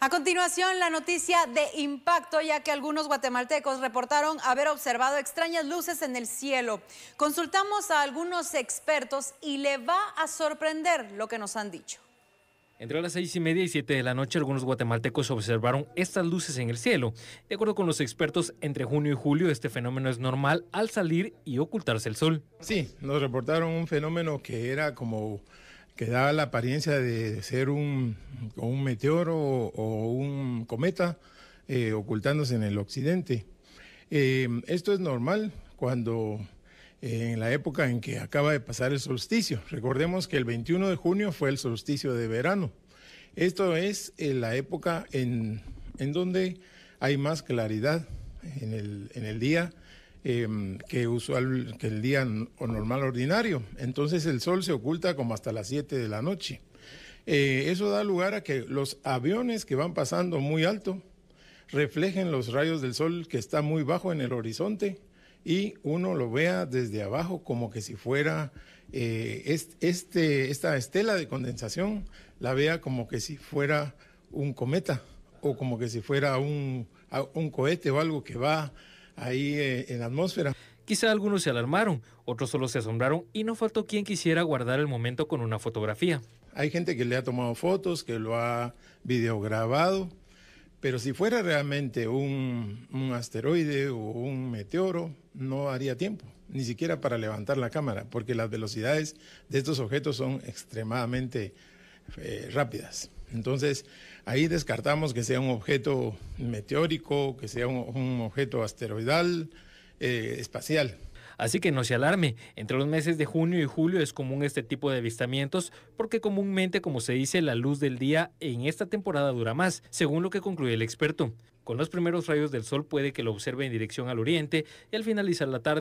A continuación, la noticia de impacto, ya que algunos guatemaltecos reportaron haber observado extrañas luces en el cielo. Consultamos a algunos expertos y le va a sorprender lo que nos han dicho. Entre las seis y media y siete de la noche, algunos guatemaltecos observaron estas luces en el cielo. De acuerdo con los expertos, entre junio y julio este fenómeno es normal al salir y ocultarse el sol. Sí, nos reportaron un fenómeno que era como que da la apariencia de ser un, meteoro o, un cometa eh, ocultándose en el occidente. Eh, esto es normal cuando eh, en la época en que acaba de pasar el solsticio. Recordemos que el 21 de junio fue el solsticio de verano. Esto es la época en, donde hay más claridad en el, en el día Em, que usual el día normal ordinario. Entonces el sol se oculta como hasta las 7 de la noche. Eh, eso da lugar a que los aviones que van pasando muy alto reflejen los rayos del sol que está muy bajo en el horizonte y uno lo vea desde abajo como que si fuera eh, este, esta estela de condensación, la vea como que si fuera un cometa o como que si fuera un, un cohete o algo que va ahí eh, en la atmósfera. Quizá algunos se alarmaron, otros solo se asombraron y no faltó quien quisiera guardar el momento con una fotografía. Hay gente que le ha tomado fotos, que lo ha videograbado, pero si fuera realmente un, asteroide o un meteoro, no haría tiempo, ni siquiera para levantar la cámara, porque las velocidades de estos objetos son extremadamente eh, rápidas. Entonces, ahí descartamos que sea un objeto meteórico, que sea un, objeto asteroidal, eh, espacial. Así que no se alarme, entre los meses de junio y julio es común este tipo de avistamientos porque comúnmente, como se dice, la luz del día en esta temporada dura más, según lo que concluye el experto. Con los primeros rayos del sol puede que lo observe en dirección al oriente y al finalizar la tarde